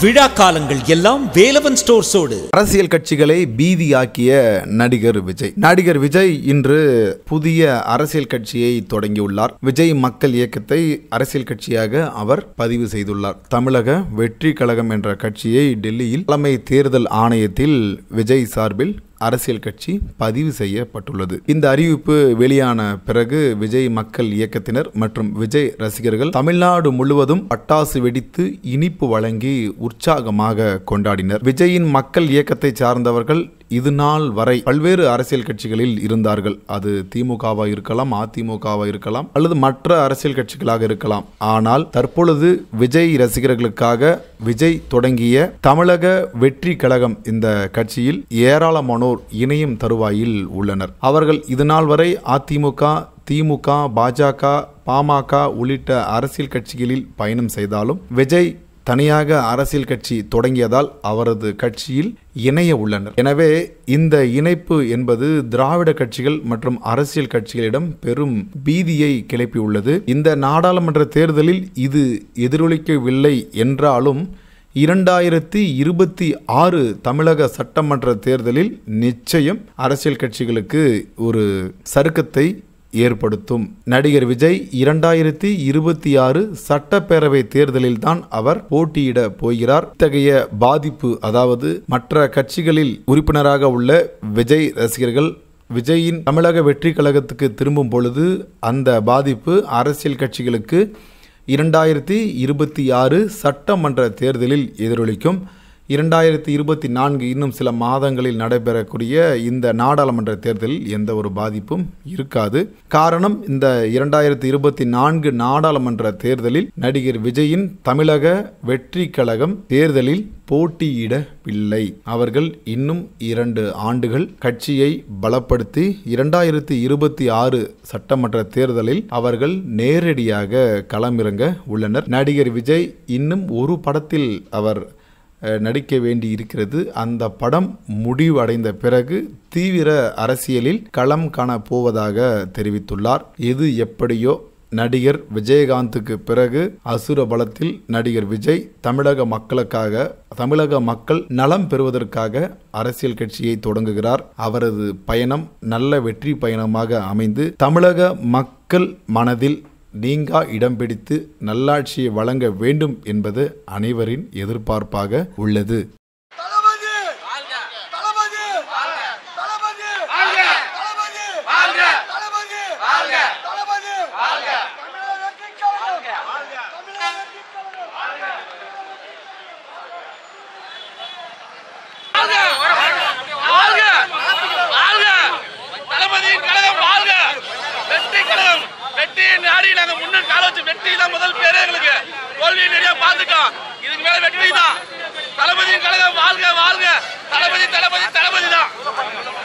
விழா காலங்கள் எல்லாம் வேலவன் ஸ்டோர்ஸோடு அரசியல் கட்சிகளை பீதியாக்கிய நடிகர் விஜய் நடிகர் விஜய் இன்று புதிய அரசியல் கட்சியை தொடங்கியுள்ளார் விஜய் மக்கள் இயக்கத்தை அரசியல் கட்சியாக அவர் பதிவு செய்துள்ளார் தமிழக வெற்றி கழகம் என்ற கட்சியை டெல்லியில் தலைமை தேர்தல் ஆணையத்தில் விஜய் சார்பில் அரசியல் கட்சி பதிவு செய்யப்பட்டுள்ளது இந்த அறிவிப்பு வெளியான பிறகு விஜய் மக்கள் இயக்கத்தினர் மற்றும் விஜய் ரசிகர்கள் தமிழ்நாடு முழுவதும் பட்டாசு வெடித்து இனிப்பு வழங்கி உற்சாகமாக கொண்டாடினர் விஜயின் மக்கள் இயக்கத்தை சார்ந்தவர்கள் இது நாள் வரை பல்வேறு அரசியல் கட்சிகளில் இருந்தார்கள் அது திமுகவாக இருக்கலாம் அதிமுகவாக இருக்கலாம் அல்லது மற்ற அரசியல் கட்சிகளாக இருக்கலாம் ஆனால் தற்பொழுது விஜய் ரசிகர்களுக்காக விஜய் தொடங்கிய தமிழக வெற்றி கழகம் இந்த கட்சியில் ஏராளமானோர் இணையும் தருவாயில் உள்ளனர் அவர்கள் இது நாள் வரை அதிமுக திமுக பாஜக பாமக உள்ளிட்ட அரசியல் கட்சிகளில் பயணம் செய்தாலும் விஜய் தனியாக அரசியல் கட்சி தொடங்கியதால் அவரது கட்சியில் இணைய உள்ளனர் எனவே இந்த இணைப்பு என்பது திராவிட கட்சிகள் மற்றும் அரசியல் கட்சிகளிடம் பெரும் பீதியை கிளப்பியுள்ளது இந்த நாடாளுமன்ற தேர்தலில் இது எதிரொலிக்கவில்லை என்றாலும் இரண்டாயிரத்தி இருபத்தி ஆறு தமிழக சட்டமன்ற தேர்தலில் நிச்சயம் அரசியல் கட்சிகளுக்கு ஒரு சருக்கத்தை ஏற்படுத்தும் நடிகர் விஜய் இரண்டாயிரத்தி இருபத்தி ஆறு சட்டப்பேரவை தேர்தலில்தான் அவர் போட்டியிட போகிறார் இத்தகைய பாதிப்பு அதாவது மற்ற கட்சிகளில் உறுப்பினராக உள்ள விஜய் ரசிகர்கள் விஜயின் தமிழக வெற்றி கழகத்துக்கு திரும்பும் பொழுது அந்த பாதிப்பு அரசியல் கட்சிகளுக்கு இரண்டாயிரத்தி இருபத்தி ஆறு சட்டமன்ற தேர்தலில் எதிரொலிக்கும் இரண்டாயிரத்தி இருபத்தி நான்கு இன்னும் சில மாதங்களில் நடைபெறக்கூடிய இந்த நாடாளுமன்ற தேர்தலில் எந்த ஒரு பாதிப்பும் இருக்காது காரணம் இந்த இரண்டாயிரத்தி இருபத்தி நான்கு நாடாளுமன்ற தேர்தலில் நடிகர் விஜயின் தமிழக வெற்றி கழகம் தேர்தலில் போட்டியிடவில்லை அவர்கள் இன்னும் இரண்டு ஆண்டுகள் கட்சியை பலப்படுத்தி இரண்டாயிரத்தி இருபத்தி ஆறு சட்டமன்ற தேர்தலில் அவர்கள் நேரடியாக களமிறங்க உள்ளனர் நடிகர் விஜய் இன்னும் ஒரு படத்தில் அவர் நடிக்க வேண்டி இருக்கிறது அந்த படம் முடிவடைந்த பிறகு தீவிர அரசியலில் களம் காண போவதாக தெரிவித்துள்ளார் எது எப்படியோ நடிகர் விஜயகாந்துக்கு பிறகு அசுர பலத்தில் நடிகர் விஜய் தமிழக மக்களுக்காக தமிழக மக்கள் நலம் பெறுவதற்காக அரசியல் கட்சியை தொடங்குகிறார் அவரது பயணம் நல்ல வெற்றி பயணமாக அமைந்து தமிழக மக்கள் மனதில் நீங்கா இடம் பிடித்து நல்லாட்சியை வழங்க வேண்டும் என்பது அனைவரின் எதிர்பார்ப்பாக உள்ளது வெற்றியை நாடி நாங்க முன்னாடி கால வச்சு வெற்றி தான் முதல் பேரு எங்களுக்கு தோல்வி நிறைய பார்த்துட்டோம் இதுக்கு மேல வெற்றி தான் தளபதியின் கழகம் வாழ்க வாழ்க தளபதி தளபதி தளபதி தான்